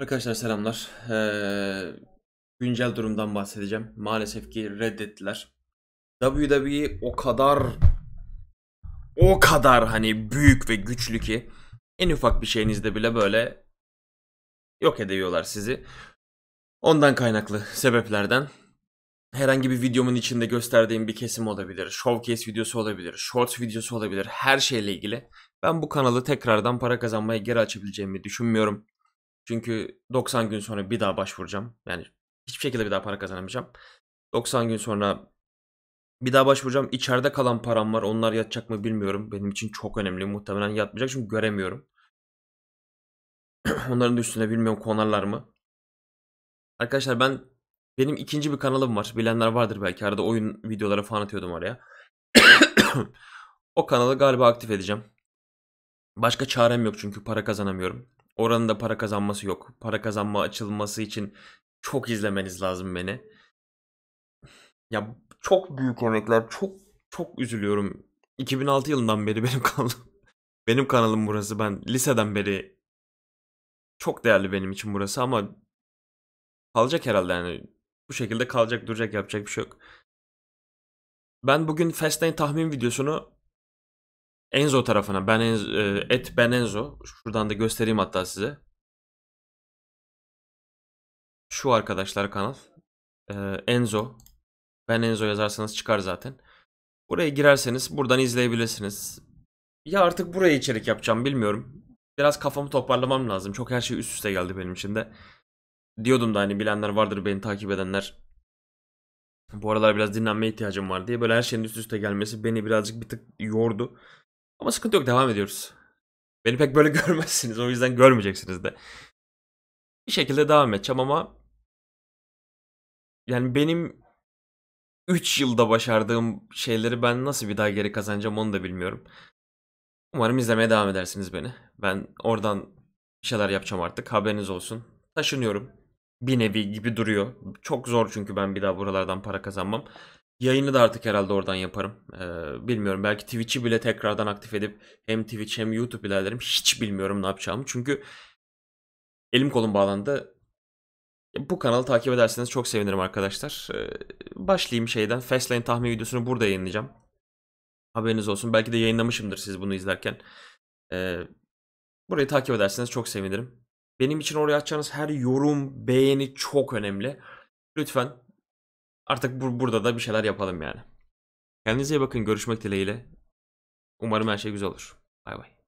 Arkadaşlar selamlar. Ee, güncel durumdan bahsedeceğim. Maalesef ki reddettiler. WWE o kadar o kadar hani büyük ve güçlü ki en ufak bir şeyinizde bile böyle yok ediyorlar sizi. Ondan kaynaklı sebeplerden herhangi bir videomun içinde gösterdiğim bir kesim olabilir, showcase videosu olabilir, shorts videosu olabilir, her şeyle ilgili. Ben bu kanalı tekrardan para kazanmaya geri açabileceğimi düşünmüyorum. Çünkü 90 gün sonra bir daha başvuracağım. Yani hiçbir şekilde bir daha para kazanamayacağım. 90 gün sonra bir daha başvuracağım. İçeride kalan param var. Onlar yatacak mı bilmiyorum. Benim için çok önemli. Muhtemelen yatmayacak çünkü göremiyorum. Onların da üstüne bilmiyorum konarlar mı. Arkadaşlar ben benim ikinci bir kanalım var. Bilenler vardır belki. Arada oyun videoları falan atıyordum oraya. o kanalı galiba aktif edeceğim. Başka çarem yok çünkü para kazanamıyorum. Oranın da para kazanması yok. Para kazanma açılması için çok izlemeniz lazım beni. Ya çok büyük emekler. Çok çok üzülüyorum. 2006 yılından beri benim kanalım. Benim kanalım burası. Ben liseden beri çok değerli benim için burası ama kalacak herhalde yani. Bu şekilde kalacak, duracak, yapacak bir şey yok. Ben bugün Fastlane tahmin videosunu Enzo tarafına ben Enzo, e, et ben Enzo şuradan da göstereyim hatta size. Şu arkadaşlar kanal e, Enzo ben Enzo yazarsanız çıkar zaten. Buraya girerseniz buradan izleyebilirsiniz. Ya artık buraya içerik yapacağım bilmiyorum. Biraz kafamı toparlamam lazım. Çok her şey üst üste geldi benim için de. Diyordum da hani bilenler vardır beni takip edenler. Bu aralar biraz dinlenmeye ihtiyacım var diye böyle her şeyin üst üste gelmesi beni birazcık bir tık yordu. Ama sıkıntı yok devam ediyoruz. Beni pek böyle görmezsiniz o yüzden görmeyeceksiniz de. Bir şekilde devam edeceğim ama yani benim 3 yılda başardığım şeyleri ben nasıl bir daha geri kazanacağım onu da bilmiyorum. Umarım izlemeye devam edersiniz beni. Ben oradan bir şeyler yapacağım artık haberiniz olsun. Taşınıyorum. Bir nevi gibi duruyor. Çok zor çünkü ben bir daha buralardan para kazanmam. Yayını da artık herhalde oradan yaparım. Ee, bilmiyorum belki Twitch'i bile tekrardan aktif edip hem Twitch hem YouTube ilerlerim. Hiç bilmiyorum ne yapacağımı. Çünkü elim kolum bağlandı. Bu kanalı takip ederseniz çok sevinirim arkadaşlar. Ee, başlayayım şeyden. Fastlane tahmin videosunu burada yayınlayacağım. Haberiniz olsun. Belki de yayınlamışımdır siz bunu izlerken. Ee, burayı takip ederseniz çok sevinirim. Benim için oraya atacağınız her yorum, beğeni çok önemli. Lütfen artık bu, burada da bir şeyler yapalım yani. Kendinize iyi bakın. Görüşmek dileğiyle. Umarım her şey güzel olur. Bay bay.